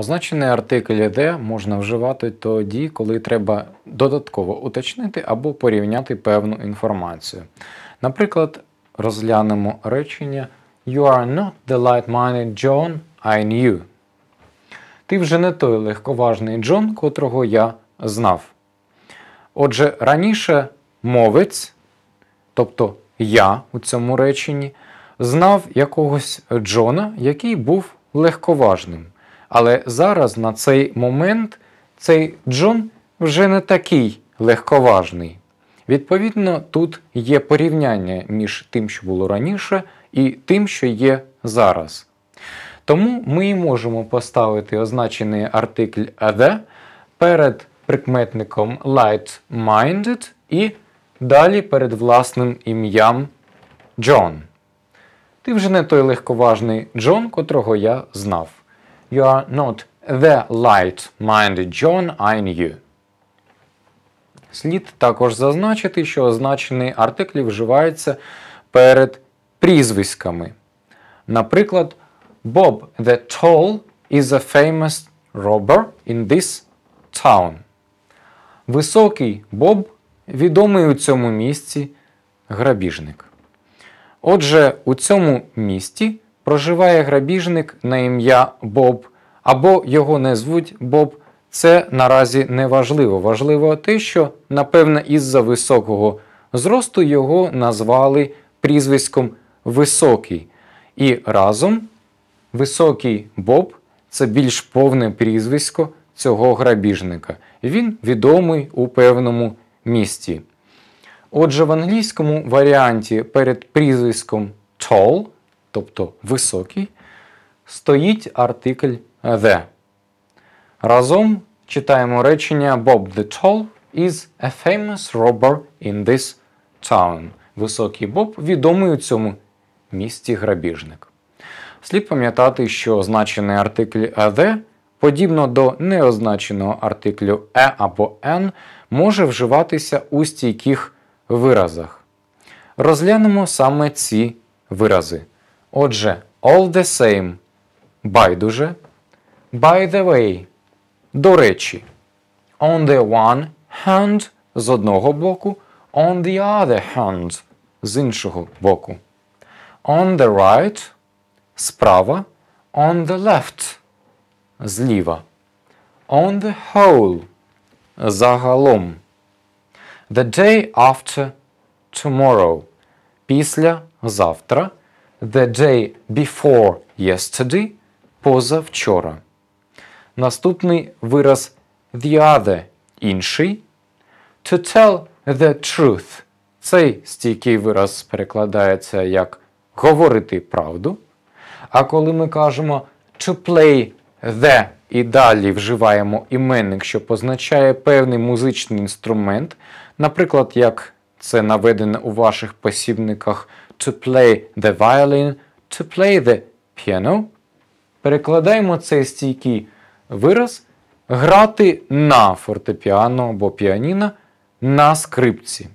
Означений артикль «іде» можна вживати тоді, коли треба додатково уточнити або порівняти певну інформацію. Наприклад, розглянемо речення You are not the light-minded John I knew. Ти вже не той легковажний Джон, котрого я знав. Отже, раніше мовець, тобто я у цьому реченні, знав якогось Джона, який був легковажним. Але зараз на цей момент цей Джон вже не такий легковажний. Відповідно, тут є порівняння між тим, що було раніше, і тим, що є зараз. Тому ми і можемо поставити означений артикль «the» перед прикметником light-minded і далі перед власним ім'ям Джон. Ти вже не той легковажний Джон, котрого я знав. You are not the light-minded John I knew. Слід також зазначити, що означений артиклі вживається перед прізвиськами. Наприклад, Bob the Tall is a famous robber in this town. Високий Боб відомий у цьому місці грабіжник. Отже, у цьому місті проживає грабіжник на ім'я Боб, або його не звуть Боб. Це наразі не важливо. Важливо те, що, напевно, із-за високого зросту його назвали прізвиськом Високий. І разом високий Боб це більш повне прізвисько цього грабіжника. Він відомий у певному місті. Отже, в англійському варіанті перед прізвиськом Tall тобто високий, стоїть артикль the. Разом читаємо речення Bob the Tall is a famous robber in this town. Високий Боб відомий у цьому місті грабіжник. Слід пам'ятати, що означений артикль the, подібно до неозначеного артиклю E або N, може вживатися у стійких виразах. Розглянемо саме ці вирази. Отже, all the same. Байдуже. By the way. До речі. On the one hand з одного боку. On the other hand з іншого боку. On the right справа. On the left зліва. On the whole загалом. The day after tomorrow. Після завтра the day before yesterday позавчора. Наступний вираз the other інший. To tell the truth. Цей стійкий вираз перекладається як говорити правду. А коли ми кажемо to play the і далі вживаємо іменник, що позначає певний музичний інструмент, наприклад, як це наведено у ваших посібниках to play the violin, to play the piano. Перекладаємо цей стійкий вираз грати на фортепіано або піаніно на скрипці.